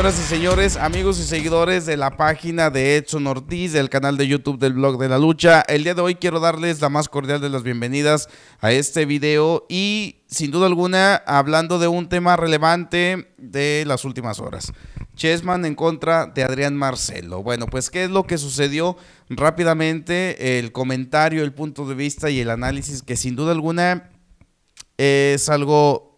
Señoras y señores, amigos y seguidores de la página de Edson Ortiz, del canal de YouTube del blog de la lucha, el día de hoy quiero darles la más cordial de las bienvenidas a este video y sin duda alguna hablando de un tema relevante de las últimas horas. Chessman en contra de Adrián Marcelo. Bueno, pues ¿qué es lo que sucedió? Rápidamente el comentario, el punto de vista y el análisis que sin duda alguna es algo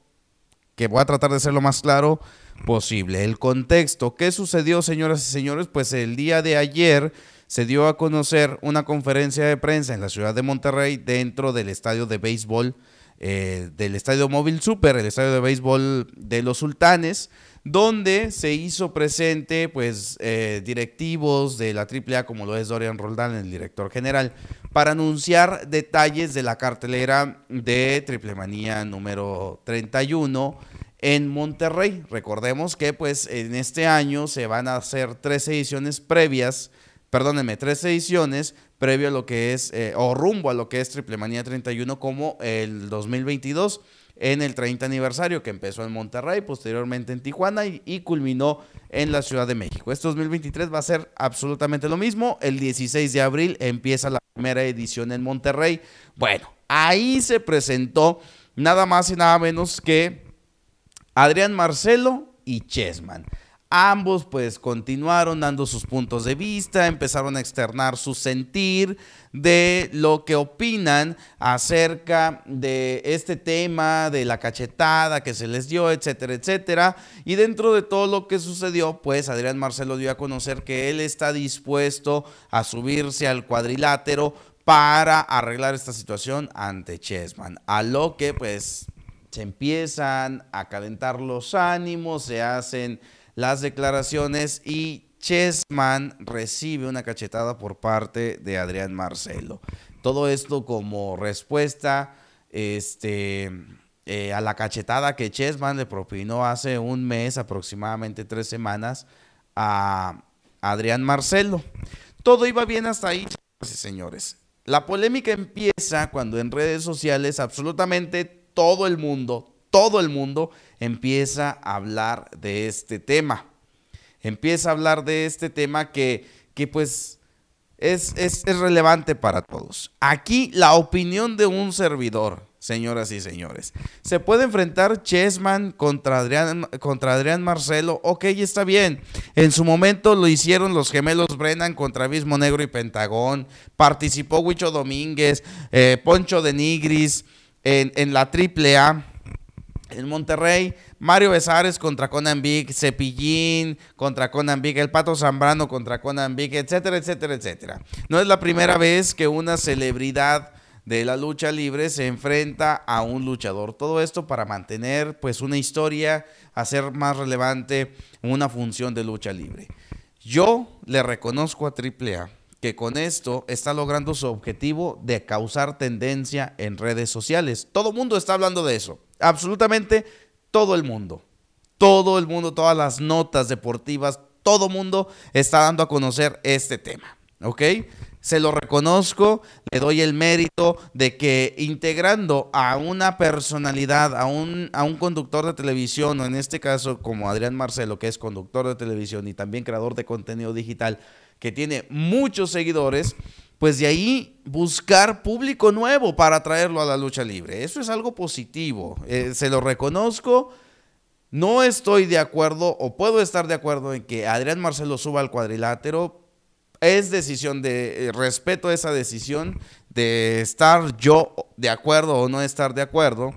que voy a tratar de ser lo más claro posible. El contexto, ¿qué sucedió, señoras y señores? Pues el día de ayer se dio a conocer una conferencia de prensa en la ciudad de Monterrey dentro del estadio de béisbol, eh, del estadio móvil super, el estadio de béisbol de los sultanes, donde se hizo presente pues eh, directivos de la AAA como lo es Dorian Roldán, el director general, para anunciar detalles de la cartelera de Triplemanía número 31 en Monterrey. Recordemos que pues en este año se van a hacer tres ediciones previas, perdónenme, tres ediciones previo a lo que es, eh, o rumbo a lo que es Triple Manía 31 como el 2022 en el 30 aniversario que empezó en Monterrey, posteriormente en Tijuana y, culminó en la Ciudad de México. Este 2023 va a ser absolutamente lo mismo. El 16 de abril empieza la primera edición en Monterrey. Bueno, ahí se presentó nada más y nada menos que Adrián Marcelo y Chessman. Ambos pues continuaron dando sus puntos de vista, empezaron a externar su sentir de lo que opinan acerca de este tema, de la cachetada que se les dio, etcétera, etcétera. Y dentro de todo lo que sucedió, pues Adrián Marcelo dio a conocer que él está dispuesto a subirse al cuadrilátero para arreglar esta situación ante Chessman. A lo que pues se empiezan a calentar los ánimos, se hacen las declaraciones y Chessman recibe una cachetada por parte de Adrián Marcelo. Todo esto como respuesta este, eh, a la cachetada que Chessman le propinó hace un mes, aproximadamente tres semanas, a Adrián Marcelo. Todo iba bien hasta ahí, señores. La polémica empieza cuando en redes sociales absolutamente todo el mundo, todo el mundo empieza a hablar de este tema. Empieza a hablar de este tema que, que pues es, es, relevante para todos. Aquí la opinión de un servidor, señoras y señores. ¿Se puede enfrentar Chessman contra Adrián, contra Adrián Marcelo? Ok, está bien. En su momento lo hicieron los gemelos Brennan contra Abismo Negro y Pentagón. Participó Huicho Domínguez, eh, Poncho de Nigris en, la A, en Monterrey. Mario Besares contra Conan Big, Cepillín contra Conan Big, El Pato Zambrano contra Conan Big, etcétera, etcétera, etcétera. No es la primera vez que una celebridad de la lucha libre se enfrenta a un luchador. Todo esto para mantener pues una historia, hacer más relevante una función de lucha libre. Yo le reconozco a AAA que con esto está logrando su objetivo de causar tendencia en redes sociales. Todo el mundo está hablando de eso, absolutamente todo el mundo. Todo el mundo, todas las notas deportivas, todo el mundo está dando a conocer este tema. ¿ok? Se lo reconozco, le doy el mérito de que integrando a una personalidad, a un, a un conductor de televisión, o en este caso como Adrián Marcelo, que es conductor de televisión y también creador de contenido digital, que tiene muchos seguidores, pues de ahí buscar público nuevo para traerlo a la lucha libre. Eso es algo positivo, eh, se lo reconozco. No estoy de acuerdo o puedo estar de acuerdo en que Adrián Marcelo suba al cuadrilátero, es decisión de eh, respeto esa decisión de estar yo de acuerdo o no estar de acuerdo,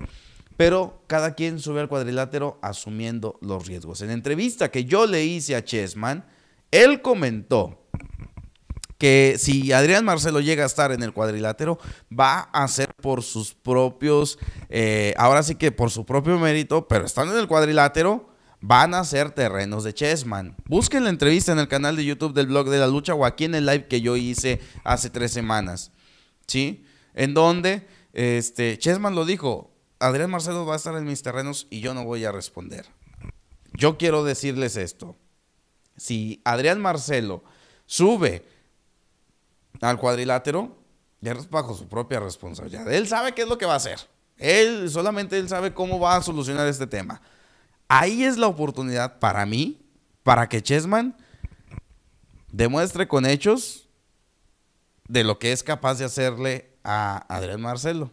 pero cada quien sube al cuadrilátero asumiendo los riesgos. En entrevista que yo le hice a Chessman, él comentó que si Adrián Marcelo llega a estar en el cuadrilátero, va a ser por sus propios, eh, ahora sí que por su propio mérito, pero estando en el cuadrilátero, van a ser terrenos de Chessman. Busquen la entrevista en el canal de YouTube del blog de la lucha o aquí en el live que yo hice hace tres semanas. ¿Sí? En donde este, Chessman lo dijo, Adrián Marcelo va a estar en mis terrenos y yo no voy a responder. Yo quiero decirles esto. Si Adrián Marcelo sube al cuadrilátero, ya es bajo su propia responsabilidad. Él sabe qué es lo que va a hacer. Él, solamente él sabe cómo va a solucionar este tema. Ahí es la oportunidad para mí, para que Chessman demuestre con hechos de lo que es capaz de hacerle a Adrián Marcelo.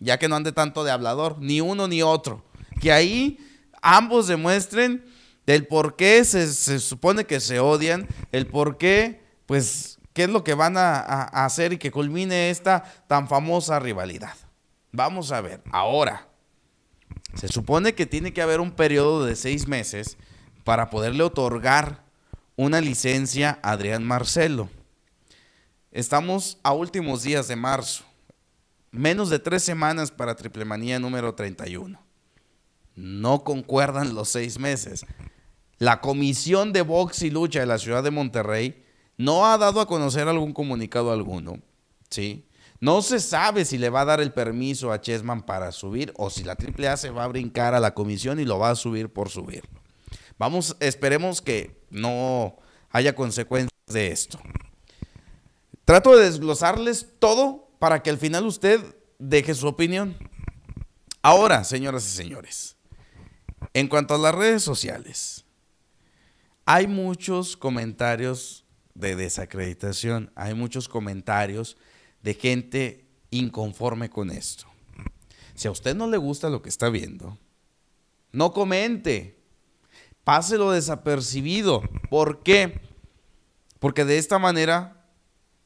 Ya que no ande tanto de hablador, ni uno ni otro. Que ahí ambos demuestren del por qué se, supone que se odian, el por qué, pues, qué es lo que van a, a hacer y que culmine esta tan famosa rivalidad. Vamos a ver, ahora, se supone que tiene que haber un periodo de seis meses para poderle otorgar una licencia a Adrián Marcelo. Estamos a últimos días de marzo, menos de tres semanas para manía número 31. No concuerdan los seis meses. La Comisión de Box y Lucha de la Ciudad de Monterrey no ha dado a conocer algún comunicado alguno, ¿sí? No se sabe si le va a dar el permiso a Chessman para subir o si la AAA se va a brincar a la comisión y lo va a subir por subir. Vamos, esperemos que no haya consecuencias de esto. Trato de desglosarles todo para que al final usted deje su opinión. Ahora, señoras y señores, en cuanto a las redes sociales, hay muchos comentarios de desacreditación, hay muchos comentarios de gente inconforme con esto. Si a usted no le gusta lo que está viendo, no comente. Páselo desapercibido. ¿Por qué? Porque de esta manera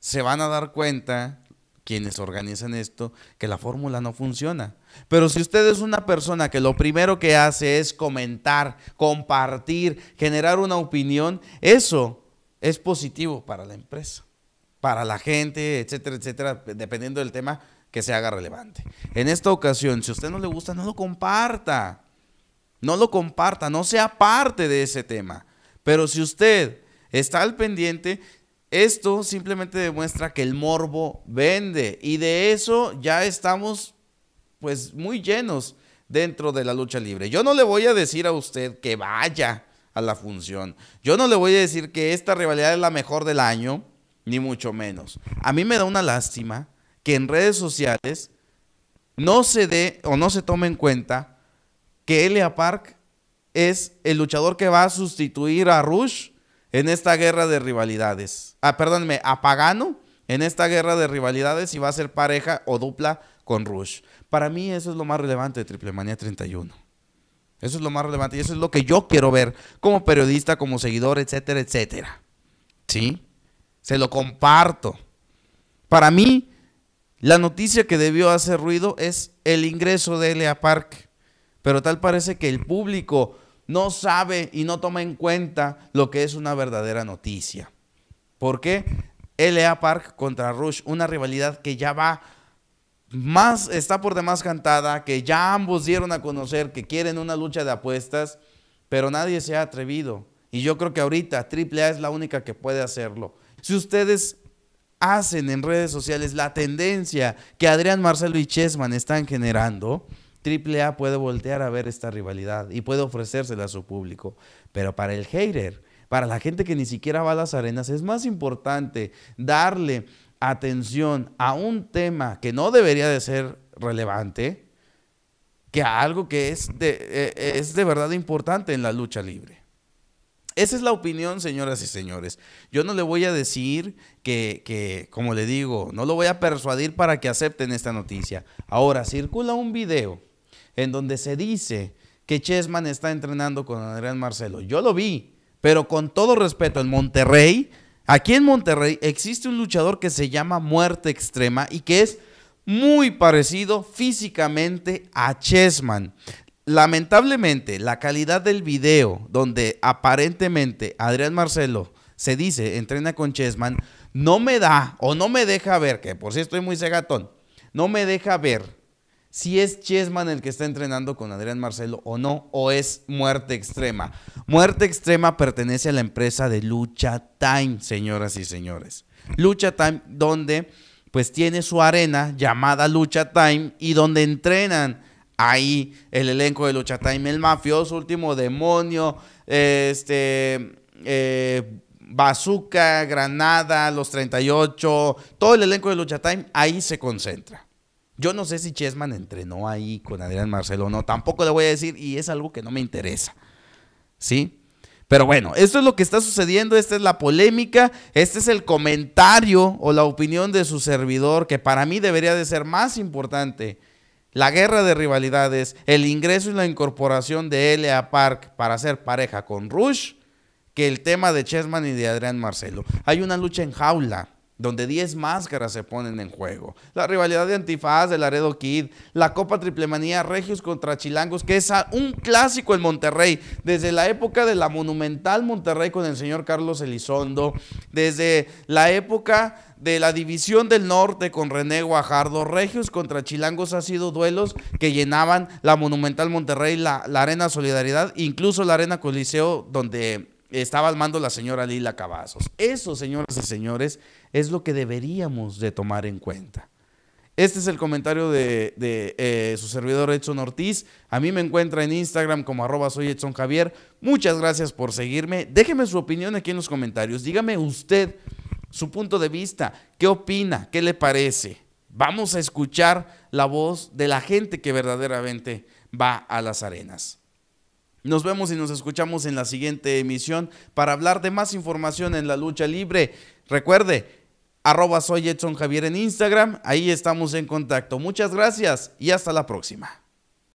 se van a dar cuenta quienes organizan esto que la fórmula no funciona. Pero si usted es una persona que lo primero que hace es comentar, compartir, generar una opinión, eso es positivo para la empresa para la gente, etcétera, etcétera, dependiendo del tema que se haga relevante. En esta ocasión, si a usted no le gusta, no lo comparta. No lo comparta, no sea parte de ese tema. Pero si usted está al pendiente, esto simplemente demuestra que el morbo vende y de eso ya estamos pues muy llenos dentro de la lucha libre. Yo no le voy a decir a usted que vaya a la función. Yo no le voy a decir que esta rivalidad es la mejor del año ni mucho menos. A mí me da una lástima que en redes sociales no se dé o no se tome en cuenta que Elia Park es el luchador que va a sustituir a Rush en esta guerra de rivalidades. Ah, perdónenme, a Pagano en esta guerra de rivalidades y va a ser pareja o dupla con Rush. Para mí eso es lo más relevante de Triple Manía 31. Eso es lo más relevante y eso es lo que yo quiero ver como periodista, como seguidor, etcétera, etcétera. ¿Sí? Se lo comparto. Para mí, la noticia que debió hacer ruido es el ingreso de L.A. Park. Pero tal parece que el público no sabe y no toma en cuenta lo que es una verdadera noticia. ¿Por qué? LA Park contra Rush, una rivalidad que ya va más, está por demás cantada, que ya ambos dieron a conocer que quieren una lucha de apuestas, pero nadie se ha atrevido. Y yo creo que ahorita AAA es la única que puede hacerlo. Si ustedes hacen en redes sociales la tendencia que Adrián Marcelo y Chessman están generando, AAA puede voltear a ver esta rivalidad y puede ofrecérsela a su público. Pero para el hater, para la gente que ni siquiera va a las arenas, es más importante darle atención a un tema que no debería de ser relevante que a algo que es de, eh, es de verdad importante en la lucha libre. Esa es la opinión, señoras y señores. Yo no le voy a decir que, como le digo, no lo voy a persuadir para que acepten esta noticia. Ahora, circula un video en donde se dice que Chessman está entrenando con Adrián Marcelo. Yo lo vi, pero con todo respeto, en Monterrey, aquí en Monterrey, existe un luchador que se llama Muerte Extrema y que es muy parecido físicamente a Chessman lamentablemente la calidad del video donde aparentemente Adrián Marcelo se dice entrena con Chessman, no me da o no me deja ver, que por si estoy muy cegatón, no me deja ver si es Chessman el que está entrenando con Adrián Marcelo o no, o es Muerte Extrema. Muerte Extrema pertenece a la empresa de Lucha Time, señoras y señores. Lucha Time, donde pues tiene su arena llamada Lucha Time y donde entrenan ahí el elenco de Lucha Time, el mafioso, último demonio, este, eh, Bazooka, Granada, los 38, todo el elenco de Lucha Time ahí se concentra. Yo no sé si Chessman entrenó ahí con Adrián Marcelo o no, tampoco le voy a decir y es algo que no me interesa. ¿Sí? Pero bueno, esto es lo que está sucediendo, esta es la polémica, este es el comentario o la opinión de su servidor que para mí debería de ser más importante la guerra de rivalidades, el ingreso y la incorporación de L.A. Park para ser pareja con Rush, que el tema de Chessman y de Adrián Marcelo. Hay una lucha en jaula donde 10 máscaras se ponen en juego. La rivalidad de Antifaz, de Aredo Kid, la Copa Triplemanía, Regios contra Chilangos, que es un clásico en Monterrey, desde la época de la monumental Monterrey con el señor Carlos Elizondo, desde la época de la División del Norte con René Guajardo, Regios contra Chilangos ha sido duelos que llenaban la monumental Monterrey, la Arena Solidaridad, incluso la Arena Coliseo, donde estaba al la señora Lila Cavazos. Eso, señoras y señores, es lo que deberíamos de tomar en cuenta. Este es el comentario de, eh, su servidor Edson Ortiz. A mí me encuentra en Instagram como arroba soy Edson Javier. Muchas gracias por seguirme. Déjeme su opinión aquí en los comentarios. Dígame usted su punto de vista. ¿Qué opina? ¿Qué le parece? Vamos a escuchar la voz de la gente que verdaderamente va a las arenas. Nos vemos y nos escuchamos en la siguiente emisión para hablar de más información en la lucha libre. Recuerde, arroba soy Edson Javier en Instagram, ahí estamos en contacto. Muchas gracias y hasta la próxima.